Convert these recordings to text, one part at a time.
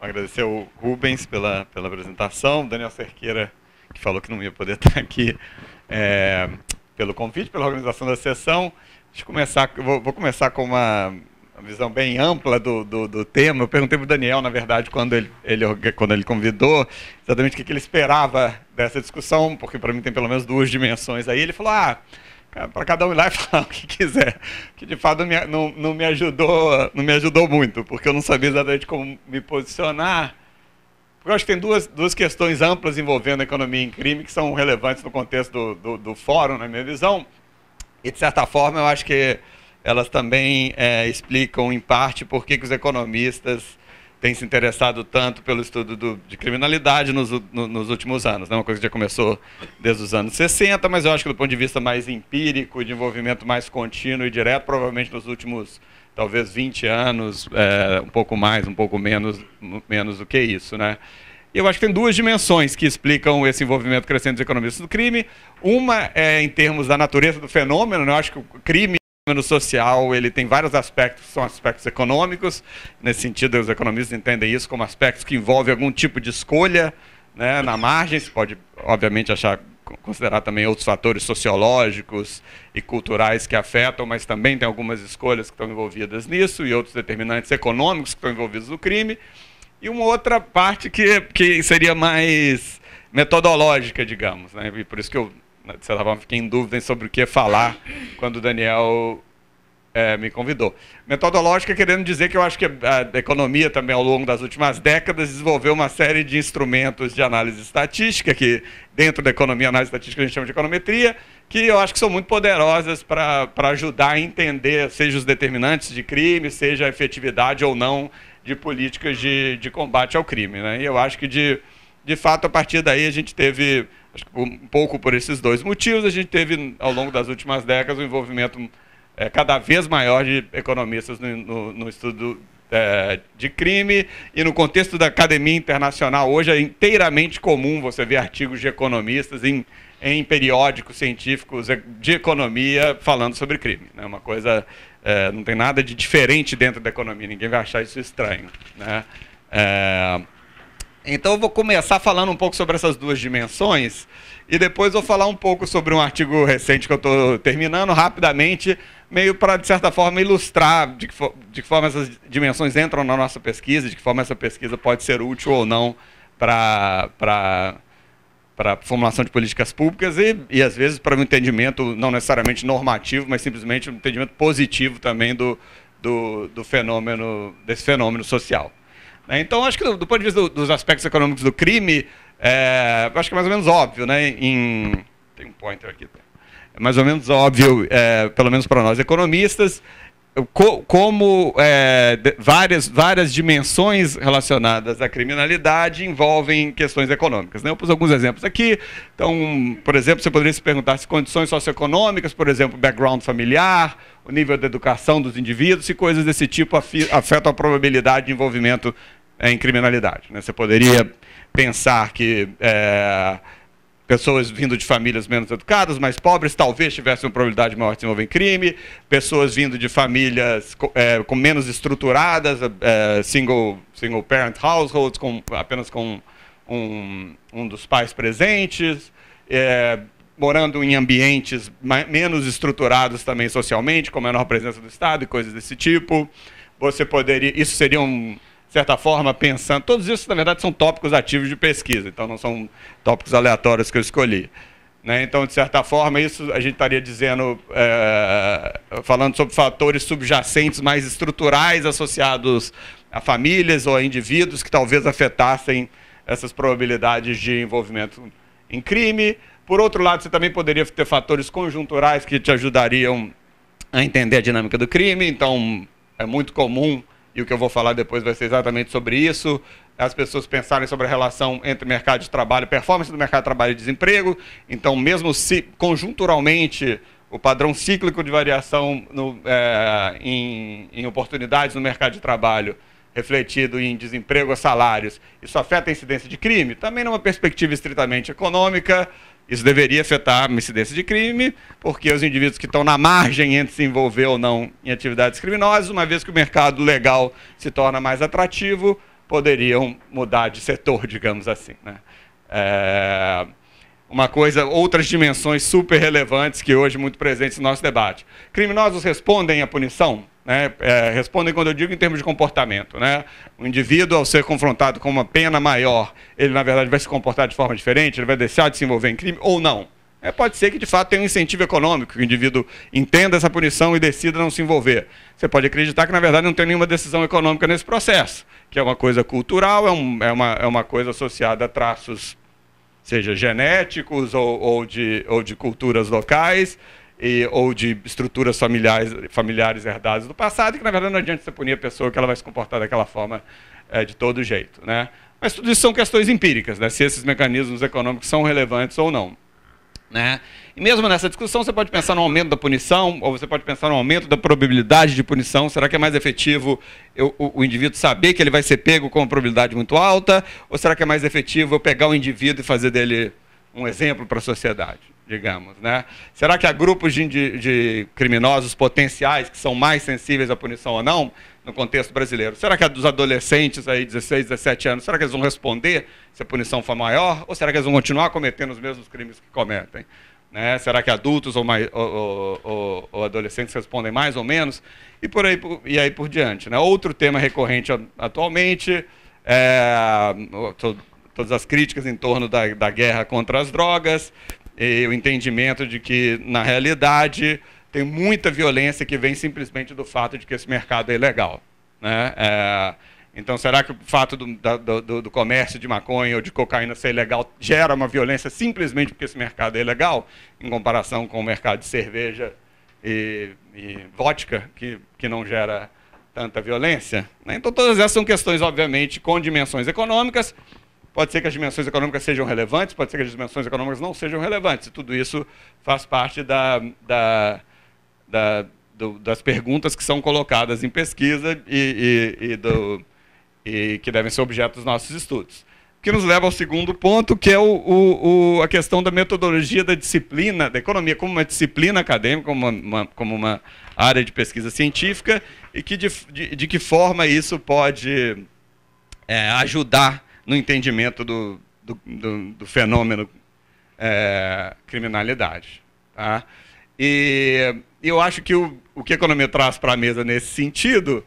agradecer ao Rubens pela, pela apresentação, Daniel Cerqueira, que falou que não ia poder estar aqui, é, pelo convite, pela organização da sessão. Deixa começar, vou, vou, começar com uma visão bem ampla do, do, do tema. Eu perguntei para o Daniel, na verdade, quando ele, ele, quando ele convidou, exatamente o que ele esperava dessa discussão, porque para mim tem pelo menos duas dimensões aí. Ele falou, ah, é, para cada um ir lá e falar o que quiser. Que de fato não, não, não, me ajudou, não me ajudou muito, porque eu não sabia exatamente como me posicionar. Porque eu acho que tem duas, duas questões amplas envolvendo a economia em crime que são relevantes no contexto do, do, do fórum, na minha visão. E de certa forma eu acho que elas também é, explicam em parte por que os economistas tem se interessado tanto pelo estudo do, de criminalidade nos, no, nos últimos anos. É né? uma coisa que já começou desde os anos 60, mas eu acho que do ponto de vista mais empírico, de envolvimento mais contínuo e direto, provavelmente nos últimos talvez 20 anos, é, um pouco mais, um pouco menos, menos do que isso. Né? E eu acho que tem duas dimensões que explicam esse envolvimento crescente dos economistas do crime. Uma é em termos da natureza do fenômeno, né? eu acho que o crime fenômeno social, ele tem vários aspectos, são aspectos econômicos, nesse sentido os economistas entendem isso como aspectos que envolvem algum tipo de escolha né, na margem, se pode obviamente achar considerar também outros fatores sociológicos e culturais que afetam, mas também tem algumas escolhas que estão envolvidas nisso e outros determinantes econômicos que estão envolvidos no crime. E uma outra parte que, que seria mais metodológica, digamos, né? e por isso que eu né, sei lá, fiquei em dúvida sobre o que falar quando o Daniel é, me convidou. Metodológica querendo dizer que eu acho que a economia também ao longo das últimas décadas desenvolveu uma série de instrumentos de análise estatística, que dentro da economia, análise estatística a gente chama de econometria, que eu acho que são muito poderosas para ajudar a entender, seja os determinantes de crime, seja a efetividade ou não de políticas de, de combate ao crime. Né? E eu acho que de de fato, a partir daí a gente teve, um pouco por esses dois motivos, a gente teve, ao longo das últimas décadas, um envolvimento é, cada vez maior de economistas no, no, no estudo é, de crime. E no contexto da academia internacional, hoje é inteiramente comum você ver artigos de economistas em, em periódicos científicos de economia falando sobre crime. Né? Uma coisa. É, não tem nada de diferente dentro da economia, ninguém vai achar isso estranho. Né? É, então eu vou começar falando um pouco sobre essas duas dimensões e depois vou falar um pouco sobre um artigo recente que eu estou terminando rapidamente, meio para, de certa forma, ilustrar de que, de que, forma essas dimensões entram na nossa pesquisa, de que forma essa pesquisa pode ser útil ou não para para formulação de políticas públicas e, e às vezes, para um entendimento não necessariamente normativo, mas simplesmente um entendimento positivo também do, do, do fenômeno, desse fenômeno social. É, então, acho que do, do ponto de vista do, dos aspectos econômicos do crime, é, acho que é mais ou menos óbvio, né? Em, tem um pointer aqui. Tá? É mais ou menos óbvio, é, pelo menos para nós economistas, co, como é, várias, várias dimensões relacionadas à criminalidade envolvem questões econômicas. Né? Eu pus alguns exemplos aqui. Então, por exemplo, você poderia se perguntar se condições socioeconômicas, por exemplo, background familiar, o nível da educação dos indivíduos, se coisas desse tipo afetam a probabilidade de envolvimento em criminalidade. Né? Você poderia pensar que é, pessoas vindo de famílias menos educadas, mais pobres, talvez tivessem uma probabilidade maior de se envolver em crime, pessoas vindo de famílias é, com menos estruturadas, é, single, single parent households, com, apenas com um, um dos pais presentes, é, morando em ambientes menos estruturados também socialmente, com menor presença do Estado e coisas desse tipo. Você poderia, isso seria um, de certa forma, pensando. Todos isso, na verdade, são tópicos ativos de pesquisa, então não são tópicos aleatórios que eu escolhi. Né? Então, de certa forma, isso a gente estaria dizendo, é, falando sobre fatores subjacentes mais estruturais associados a famílias ou a indivíduos que talvez afetassem essas probabilidades de envolvimento em crime. Por outro lado, você também poderia ter fatores conjunturais que te ajudariam a entender a dinâmica do crime. Então, é muito comum e o que eu vou falar depois vai ser exatamente sobre isso. As pessoas pensarem sobre a relação entre mercado de trabalho, performance do mercado de trabalho e desemprego. Então, mesmo se conjunturalmente o padrão cíclico de variação no, é, em, em oportunidades no mercado de trabalho refletido em desemprego salários, isso afeta a incidência de crime? Também numa é perspectiva estritamente econômica, isso deveria afetar a incidência de crime, porque os indivíduos que estão na margem entre se envolver ou não em atividades criminosas, uma vez que o mercado legal se torna mais atrativo, poderiam mudar de setor, digamos assim. Né? É uma coisa, outras dimensões super relevantes que hoje muito presentes no nosso debate. Criminosos respondem à punição? Né? É, respondem quando eu digo em termos de comportamento. Né? O indivíduo, ao ser confrontado com uma pena maior, ele na verdade vai se comportar de forma diferente, ele vai deixar de se envolver em crime ou não. É, pode ser que de fato tenha um incentivo econômico, que o indivíduo entenda essa punição e decida não se envolver. Você pode acreditar que na verdade não tem nenhuma decisão econômica nesse processo, que é uma coisa cultural, é, um, é, uma, é uma coisa associada a traços, seja genéticos ou, ou de, ou de culturas locais e, ou de estruturas familiares, familiares herdadas do passado, que na verdade não adianta você punir a pessoa que ela vai se comportar daquela forma é, de todo jeito. Né? Mas tudo isso são questões empíricas, né? se esses mecanismos econômicos são relevantes ou não. Né? E mesmo nessa discussão, você pode pensar no aumento da punição, ou você pode pensar no aumento da probabilidade de punição. Será que é mais efetivo eu, o, o, indivíduo saber que ele vai ser pego com uma probabilidade muito alta? Ou será que é mais efetivo eu pegar o indivíduo e fazer dele um exemplo para a sociedade? digamos. Né? Será que há grupos de, de, criminosos potenciais que são mais sensíveis à punição ou não no contexto brasileiro? Será que a dos adolescentes aí, 16, 17 anos, será que eles vão responder se a punição for maior? Ou será que eles vão continuar cometendo os mesmos crimes que cometem? Né? Será que adultos ou, mais, ou, ou, ou, adolescentes respondem mais ou menos? E, por aí, e aí por diante. Né? Outro tema recorrente atualmente é todas as críticas em torno da, da guerra contra as drogas, e o entendimento de que, na realidade, tem muita violência que vem simplesmente do fato de que esse mercado é ilegal. Né? É, então, será que o fato do, do, do, comércio de maconha ou de cocaína ser ilegal gera uma violência simplesmente porque esse mercado é ilegal, em comparação com o mercado de cerveja e, e vodka, que, que não gera tanta violência? Né? Então, todas essas são questões, obviamente, com dimensões econômicas, Pode ser que as dimensões econômicas sejam relevantes, pode ser que as dimensões econômicas não sejam relevantes. E tudo isso faz parte da, da, da, do, das perguntas que são colocadas em pesquisa e, e, e, do, e, que devem ser objeto dos nossos estudos. Que nos leva ao segundo ponto, que é o, o, o, a questão da metodologia da disciplina, da economia como uma disciplina acadêmica, como uma, uma, como uma área de pesquisa científica, e que de, de, de que forma isso pode é, ajudar no entendimento do, do, do, do fenômeno é, criminalidade. Tá? E eu acho que o, o que a economia traz para a mesa nesse sentido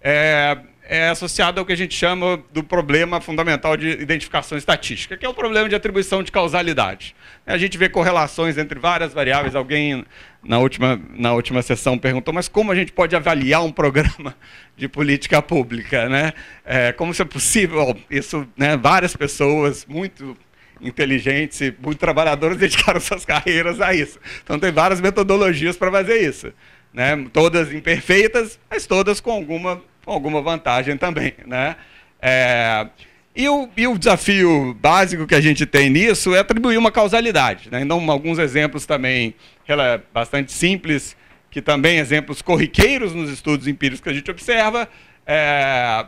é é associado ao que a gente chama do problema fundamental de identificação estatística, que é o problema de atribuição de causalidade. A gente vê correlações entre várias variáveis. Alguém na última, na última sessão perguntou, mas como a gente pode avaliar um programa de política pública? Né? É, como isso é possível? Isso, né, várias pessoas muito inteligentes e muito trabalhadoras dedicaram suas carreiras a isso. Então tem várias metodologias para fazer isso. Né? Todas imperfeitas, mas todas com alguma com alguma vantagem também, né? É, e, o, e o desafio básico que a gente tem nisso é atribuir uma causalidade. Né? Então, alguns exemplos também bastante simples, que também exemplos corriqueiros nos estudos empíricos que a gente observa, é,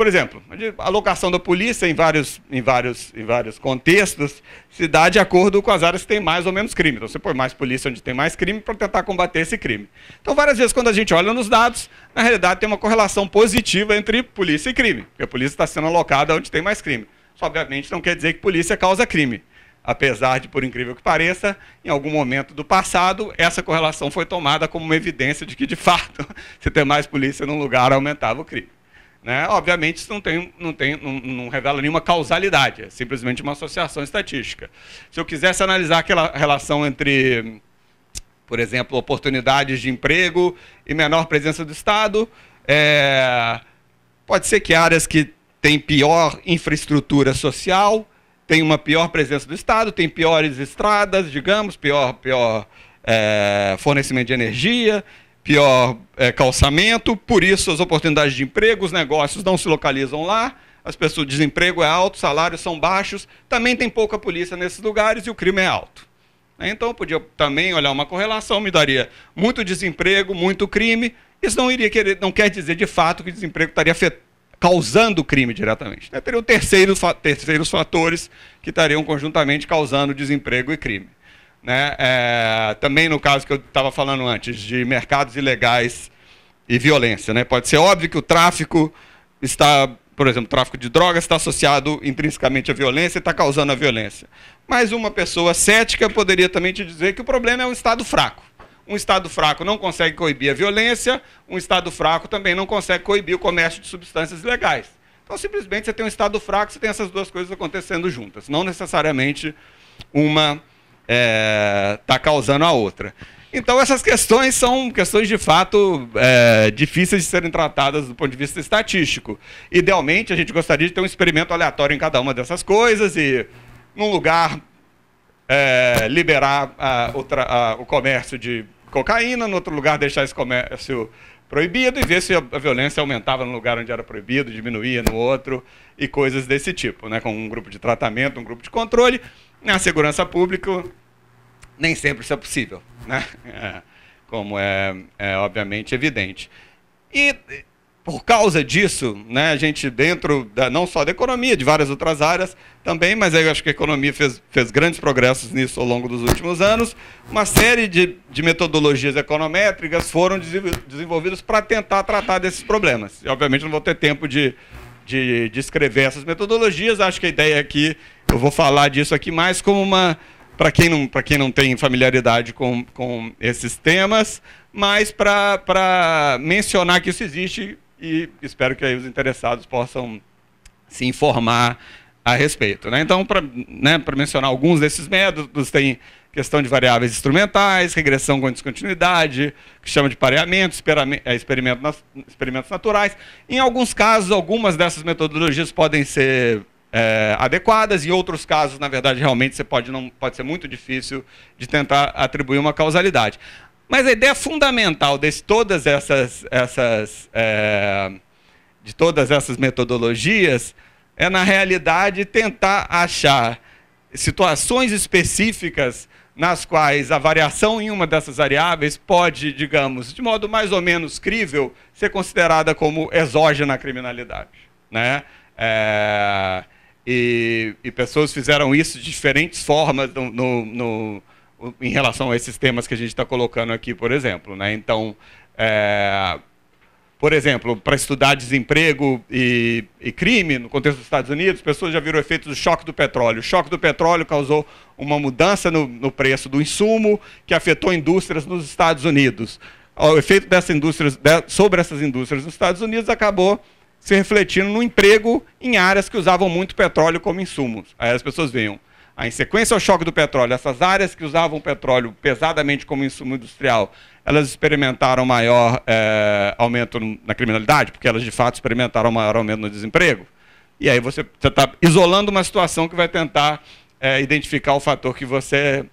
por exemplo, a alocação da polícia em vários, em vários, em vários contextos se dá de acordo com as áreas que têm mais ou menos crime. Então você põe mais polícia onde tem mais crime para tentar combater esse crime. Então várias vezes quando a gente olha nos dados, na realidade tem uma correlação positiva entre polícia e crime, porque a polícia está sendo alocada onde tem mais crime. Isso obviamente não quer dizer que polícia causa crime. Apesar de, por incrível que pareça, em algum momento do passado, essa correlação foi tomada como uma evidência de que, de fato, se ter mais polícia num lugar aumentava o crime. Né? Obviamente, isso não, tem, não, tem, não, não revela nenhuma causalidade, é simplesmente uma associação estatística. Se eu quisesse analisar aquela relação entre, por exemplo, oportunidades de emprego e menor presença do Estado, é... pode ser que áreas que têm pior infraestrutura social tem uma pior presença do Estado, tem piores estradas, digamos, pior, pior é, fornecimento de energia, pior é, calçamento, por isso as oportunidades de emprego, os negócios não se localizam lá, as pessoas desemprego é alto, salários são baixos, também tem pouca polícia nesses lugares e o crime é alto. Né? Então eu podia também olhar uma correlação, me daria muito desemprego, muito crime. Isso não iria querer, não quer dizer de fato que o desemprego estaria causando crime diretamente. Né? Teriam terceiros, terceiros fatores que estariam conjuntamente causando desemprego e crime. Né? É, também no caso que eu estava falando antes, de mercados ilegais e violência. Né? Pode ser óbvio que o tráfico está, por exemplo, o tráfico de drogas está associado intrinsecamente à violência e está causando a violência. Mas uma pessoa cética poderia também te dizer que o problema é um Estado fraco. Um Estado fraco não consegue coibir a violência, um Estado fraco também não consegue coibir o comércio de substâncias ilegais. Então, simplesmente, você tem um Estado fraco, você tem essas duas coisas acontecendo juntas, não necessariamente uma está é, causando a outra. Então, essas questões são questões de fato é, difíceis de serem tratadas do ponto de vista estatístico. Idealmente, a gente gostaria de ter um experimento aleatório em cada uma dessas coisas e, num lugar, é, liberar a, a, o comércio de cocaína, no outro lugar, deixar esse comércio proibido e ver se a violência aumentava no lugar onde era proibido, diminuía no outro e coisas desse tipo, né? com um grupo de tratamento, um grupo de controle. Na segurança pública, nem sempre isso é possível, né? É, como é, é obviamente evidente. E por causa disso, né, a gente dentro da, não só da economia, de várias outras áreas também, mas eu acho que a economia fez, fez grandes progressos nisso ao longo dos últimos anos, uma série de, de metodologias econométricas foram desenvolvidas para tentar tratar desses problemas. E, obviamente não vou ter tempo de, de descrever essas metodologias, acho que a ideia aqui, é eu vou falar disso aqui mais como uma para quem, não, quem não tem familiaridade com, com esses temas, mas para mencionar que isso existe e espero que os interessados possam se informar a respeito. Né? Então, para né, mencionar alguns desses métodos, tem questão de variáveis instrumentais, regressão com descontinuidade, que chama de pareamento, é, experimentos naturais. Em alguns casos, algumas dessas metodologias podem ser é, adequadas. Em outros casos, na verdade, realmente você pode não pode ser muito difícil de tentar atribuir uma causalidade. Mas a ideia fundamental de todas essas, essas é, de todas essas metodologias é na realidade tentar achar situações específicas nas quais a variação em uma dessas variáveis pode, digamos, de modo mais ou menos crível, ser considerada como exógena à criminalidade, né? É e, e pessoas fizeram isso de diferentes formas no, no, no, em relação a esses temas que a gente está colocando aqui, por exemplo. Né? Então, é, por exemplo, para estudar desemprego e, e, crime no contexto dos Estados Unidos, pessoas já viram o efeito do choque do petróleo. O choque do petróleo causou uma mudança no, no preço do insumo que afetou indústrias nos Estados Unidos. O efeito dessa indústria, sobre essas indústrias nos Estados Unidos acabou se refletindo no emprego em áreas que usavam muito petróleo como insumos. Aí as pessoas veem em sequência ao choque do petróleo, essas áreas que usavam petróleo pesadamente como insumo industrial, elas experimentaram maior é, aumento na criminalidade, porque elas de fato experimentaram maior aumento no desemprego. E aí você está isolando uma situação que vai tentar é, identificar o fator que você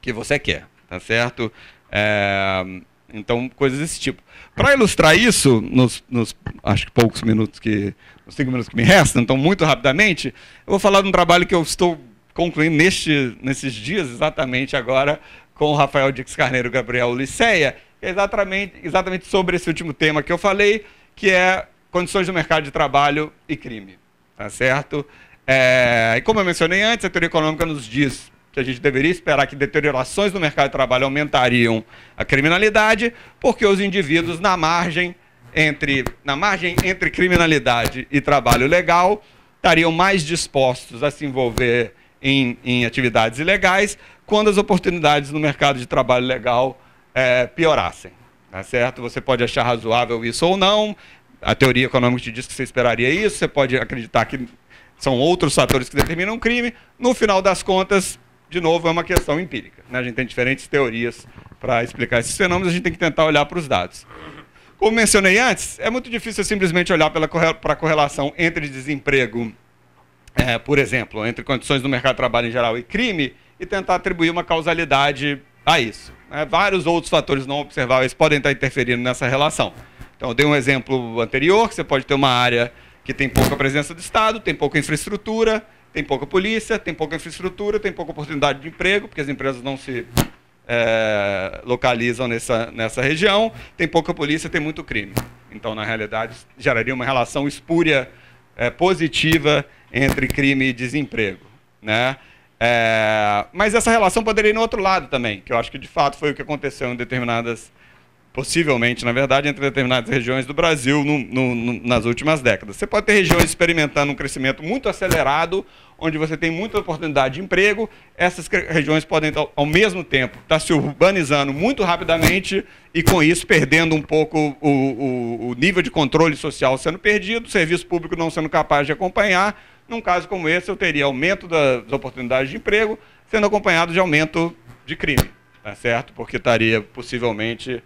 que você quer, tá certo? É, então, coisas desse tipo. Para ilustrar isso, nos, nos, acho que poucos minutos que. Nos cinco minutos que me restam, então, muito rapidamente, eu vou falar de um trabalho que eu estou concluindo neste, nesses dias, exatamente agora, com o Rafael Dix Carneiro Gabriel Liceia, é exatamente, exatamente sobre esse último tema que eu falei, que é condições do mercado de trabalho e crime. Tá certo? É, e como eu mencionei antes, a teoria econômica nos diz que a gente deveria esperar que deteriorações no mercado de trabalho aumentariam a criminalidade, porque os indivíduos na margem entre, na margem entre criminalidade e trabalho legal estariam mais dispostos a se envolver em, em atividades ilegais quando as oportunidades no mercado de trabalho legal é, piorassem. Tá certo? Você pode achar razoável isso ou não. A teoria econômica te diz que você esperaria isso, você pode acreditar que são outros fatores que determinam o crime. No final das contas, de novo, é uma questão empírica. Né? A gente tem diferentes teorias para explicar esses fenômenos, a gente tem que tentar olhar para os dados. Como mencionei antes, é muito difícil simplesmente olhar para a correlação entre desemprego, é, por exemplo, entre condições do mercado de trabalho em geral e crime, e tentar atribuir uma causalidade a isso. Né? Vários outros fatores não observáveis podem estar interferindo nessa relação. Então, eu dei um exemplo anterior, que você pode ter uma área que tem pouca presença do Estado, tem pouca infraestrutura, tem pouca polícia, tem pouca infraestrutura, tem pouca oportunidade de emprego, porque as empresas não se é, localizam nessa, nessa região, tem pouca polícia, tem muito crime. Então, na realidade, geraria uma relação espúria é, positiva entre crime e desemprego. Né? É, mas essa relação poderia ir no outro lado também, que eu acho que de fato foi o que aconteceu em determinadas possivelmente, na verdade, entre determinadas regiões do Brasil no, no, no, nas últimas décadas. Você pode ter regiões experimentando um crescimento muito acelerado, onde você tem muita oportunidade de emprego, essas regiões podem, ao mesmo tempo, estar tá se urbanizando muito rapidamente e, com isso, perdendo um pouco o, o, o nível de controle social sendo perdido, o serviço público não sendo capaz de acompanhar. Num caso como esse, eu teria aumento das oportunidades de emprego, sendo acompanhado de aumento de crime, tá certo? Porque estaria possivelmente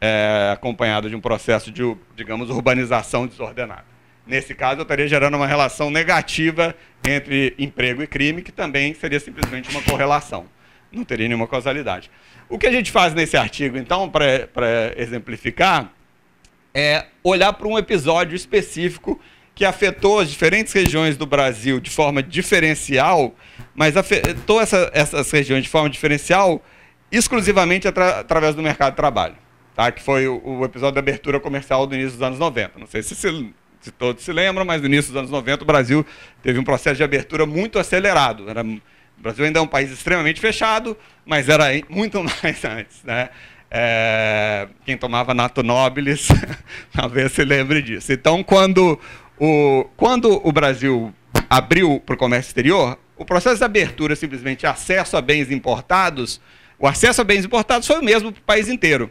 é, acompanhado de um processo de, digamos, urbanização desordenada. Nesse caso, eu estaria gerando uma relação negativa entre emprego e crime, que também seria simplesmente uma correlação. Não teria nenhuma causalidade. O que a gente faz nesse artigo, então, para exemplificar, é olhar para um episódio específico que afetou as diferentes regiões do Brasil de forma diferencial, mas afetou essa, essas regiões de forma diferencial exclusivamente atra, através do mercado de trabalho tá? que foi o, o episódio da abertura comercial do início dos anos 90. Não sei se, se, se, todos se lembram, mas no início dos anos 90 o Brasil teve um processo de abertura muito acelerado. Era, o Brasil ainda é um país extremamente fechado, mas era muito mais antes. Né? É, quem tomava Nato Nobilis, talvez se lembre disso. Então, quando o, quando o Brasil abriu para o comércio exterior, o processo de abertura, simplesmente acesso a bens importados, o acesso a bens importados foi o mesmo para o país inteiro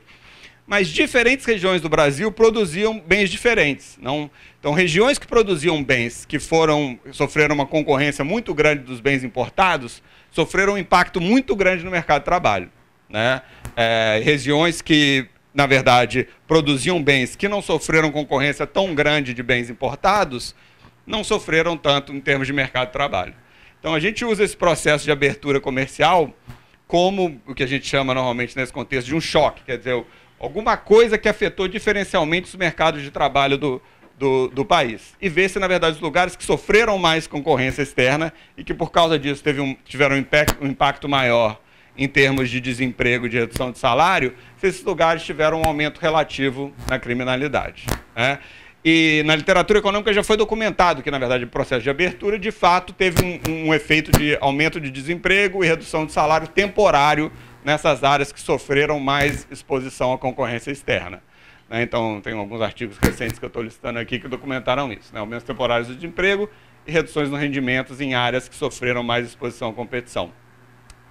mas diferentes regiões do Brasil produziam bens diferentes. Não... então, regiões que produziam bens que foram sofreram uma concorrência muito grande dos bens importados sofreram um impacto muito grande no mercado de trabalho. Né? É, regiões que, na verdade, produziam bens que não sofreram concorrência tão grande de bens importados não sofreram tanto em termos de mercado de trabalho. Então, a gente usa esse processo de abertura comercial como o que a gente chama normalmente nesse contexto de um choque, quer dizer, alguma coisa que afetou diferencialmente os mercados de trabalho do, do, do, país. E ver se, na verdade, os lugares que sofreram mais concorrência externa e que, por causa disso, teve um, tiveram um impacto, um impacto maior em termos de desemprego, de redução de salário, se esses lugares tiveram um aumento relativo na criminalidade. Né? E na literatura econômica já foi documentado que, na verdade, o processo de abertura, de fato, teve um, um efeito de aumento de desemprego e redução de salário temporário nessas áreas que sofreram mais exposição à concorrência externa. Né? Então, tem alguns artigos recentes que eu estou listando aqui que documentaram isso. Né? Aumentos temporários de desemprego e reduções nos rendimentos em áreas que sofreram mais exposição à competição.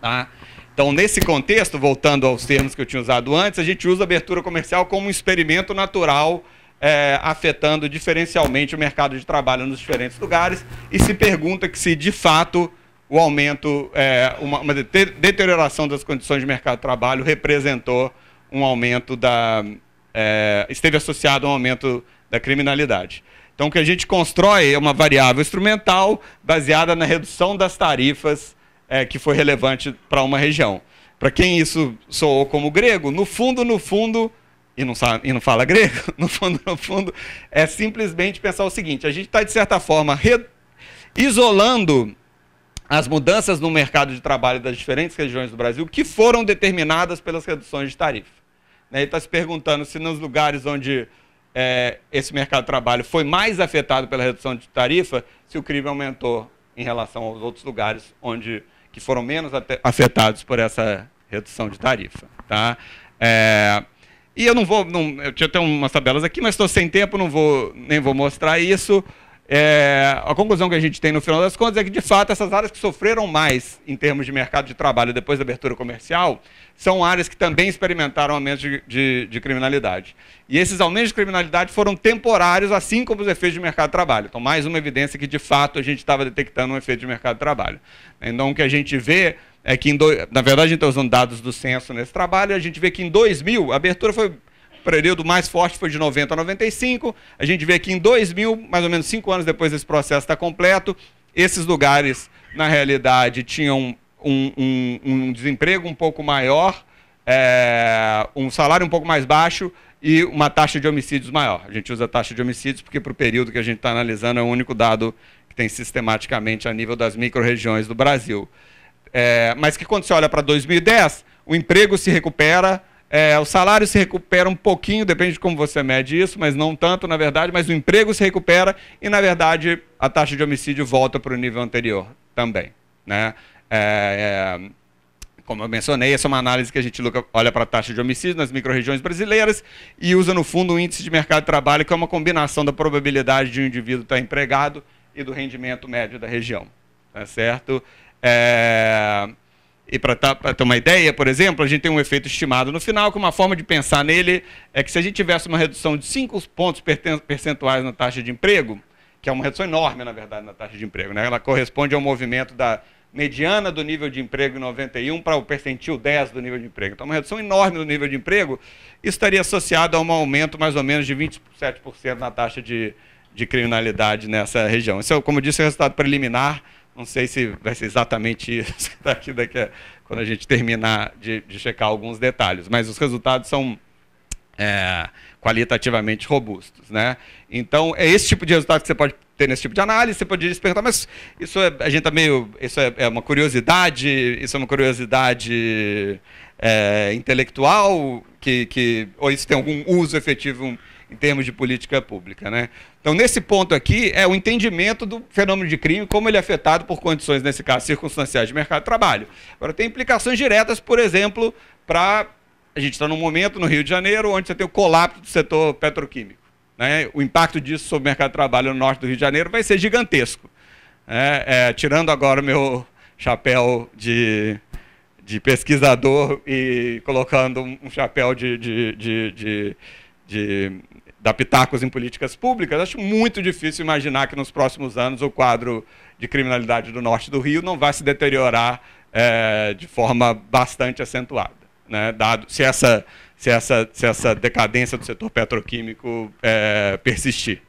Tá? Então, nesse contexto, voltando aos termos que eu tinha usado antes, a gente usa a abertura comercial como um experimento natural é, afetando diferencialmente o mercado de trabalho nos diferentes lugares e se pergunta que se de fato o aumento, é, uma, uma, deterioração das condições de mercado de trabalho representou um aumento da. É, esteve associado a um aumento da criminalidade. Então, o que a gente constrói é uma variável instrumental baseada na redução das tarifas é, que foi relevante para uma região. Para quem isso soou como grego, no fundo, no fundo, e não, sabe, e não fala grego, no fundo, no fundo, é simplesmente pensar o seguinte: a gente está, de certa forma, isolando as mudanças no mercado de trabalho das diferentes regiões do Brasil que foram determinadas pelas reduções de tarifa. Né, ele está se perguntando se nos lugares onde é, esse mercado de trabalho foi mais afetado pela redução de tarifa, se o crime aumentou em relação aos outros lugares onde que foram menos afetados por essa redução de tarifa. Tá? É, e eu não vou, não, eu tinha até umas tabelas aqui, mas estou sem tempo, não vou nem vou mostrar isso. É, a conclusão que a gente tem no final das contas é que, de fato, essas áreas que sofreram mais em termos de mercado de trabalho depois da abertura comercial são áreas que também experimentaram aumentos de, de, de criminalidade. E esses aumentos de criminalidade foram temporários, assim como os efeitos de mercado de trabalho. Então, mais uma evidência que, de fato, a gente estava detectando um efeito de mercado de trabalho. Então, o que a gente vê é que, do... na verdade, a gente está usando dados do censo nesse trabalho, a gente vê que em 2000, a abertura foi período mais forte foi de 90 a 95. A gente vê que em 2000, mais ou menos cinco anos depois desse processo está completo, esses lugares, na realidade, tinham um, um, um desemprego um pouco maior, é, um salário um pouco mais baixo e uma taxa de homicídios maior. A gente usa a taxa de homicídios porque, para o período que a gente está analisando, é o único dado que tem sistematicamente a nível das micro-regiões do Brasil. É, mas que, quando você olha para 2010, o emprego se recupera, é, o salário se recupera um pouquinho, depende de como você mede isso, mas não tanto, na verdade, mas o emprego se recupera e, na verdade, a taxa de homicídio volta para o nível anterior também. Né? É, é, como eu mencionei, essa é uma análise que a gente olha para a taxa de homicídio nas microrregiões brasileiras e usa, no fundo, o índice de mercado de trabalho, que é uma combinação da probabilidade de um indivíduo estar empregado e do rendimento médio da região. Tá certo? É... E para tá, ter uma ideia, por exemplo, a gente tem um efeito estimado no final, que uma forma de pensar nele é que se a gente tivesse uma redução de 5 pontos percentuais na taxa de emprego, que é uma redução enorme, na verdade, na taxa de emprego, né? ela corresponde ao movimento da mediana do nível de emprego em 91 para o percentil 10 do nível de emprego. Então, uma redução enorme do nível de emprego estaria associada a um aumento mais ou menos de 27% na taxa de, de criminalidade nessa região. Isso, é, como disse, é o resultado preliminar não sei se vai ser exatamente isso daqui, tá daqui a, quando a gente terminar de, de, checar alguns detalhes, mas os resultados são é, qualitativamente robustos. Né? Então, é esse tipo de resultado que você pode ter nesse tipo de análise, você pode se perguntar, mas isso é, a gente tá meio, isso é, é uma curiosidade, isso é uma curiosidade é, intelectual, que, que, ou isso tem algum uso efetivo em termos de política pública. Né? Então, nesse ponto aqui, é o entendimento do fenômeno de crime, como ele é afetado por condições, nesse caso, circunstanciais de mercado de trabalho. Agora, tem implicações diretas, por exemplo, para. A gente está num momento no Rio de Janeiro onde você tem o colapso do setor petroquímico. Né? O impacto disso sobre o mercado de trabalho no norte do Rio de Janeiro vai ser gigantesco. É, é, tirando agora o meu chapéu de, de pesquisador e colocando um chapéu de, de, de, de, de dar pitacos em políticas públicas, acho muito difícil imaginar que nos próximos anos o quadro de criminalidade do norte do Rio não vai se deteriorar é, de forma bastante acentuada. Né? Dado, se, essa, se, essa, se essa decadência do setor petroquímico é, persistir,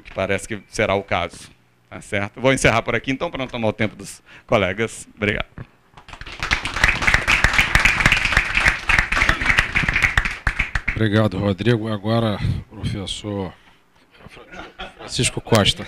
o que parece que será o caso. Tá certo? Vou encerrar por aqui, então, para não tomar o tempo dos colegas. Obrigado. Obrigado, Rodrigo. Agora, professor Francisco Costa.